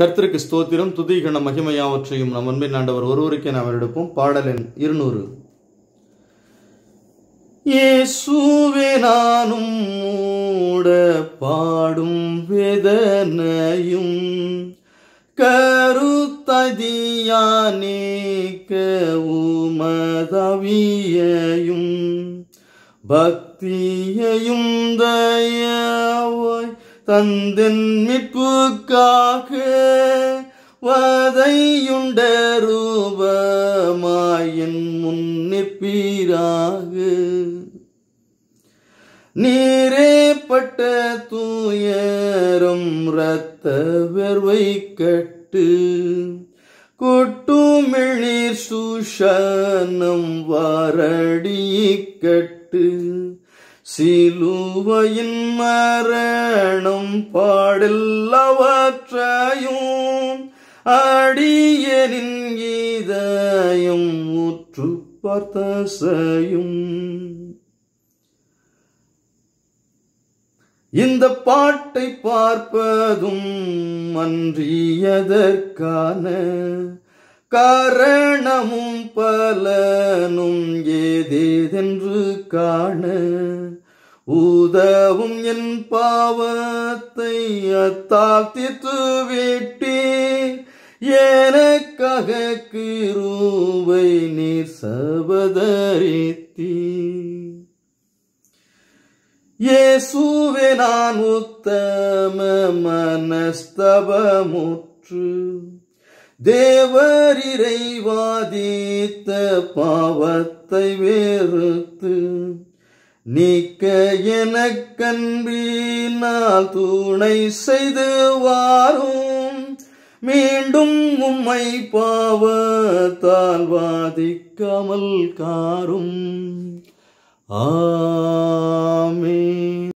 கர்த்தருக்கு ஸ்தோத்திரம் துதிகண மகிமையாவற்றையும் நம் அன்பின் ஆண்டவர் ஒருவருக்கே நாம் எடுப்போம் பாடலின் இருநூறு இயேசுவே நானும் மூட பாடும் வேதனையும் கருத்ததியானேக்க உமதவியையும் பக்தியையும் தயவாய் தந்தின் மிப்புக்காக வதையுண்ட ரூபமாயின் முன்னிப்பீராக நீரே பட்ட தூயரும் இரத்த வெர்வை கட்டு கொட்டுமிழிர் சூஷனம் கட்டு சிலுவையின் மரணம் பாடெல்லவற்றையும் அடியனின் கீதையும் உற்று பார்த்தசையும் இந்த பாட்டை பார்ப்பதும் அன்றியதற்கான காரணமும் பலனும் ஏதேதென்று காண உதவும் என் பாவத்தை அத்தாத்தித்து விட்டே எனக்காக கிருவை நீர் சபதரித்தி இயேசுவே நான் உத்தம மனஸ்தபமுற்று தேவர் இறைவாதித்த பாவத்தை வெறுத்து நீக்க எனக்கன்பினால் துணை செய்து வாரும் மீண்டும் உம்மை பாவத்தால் வாதிக்காமல் காரும் ஆ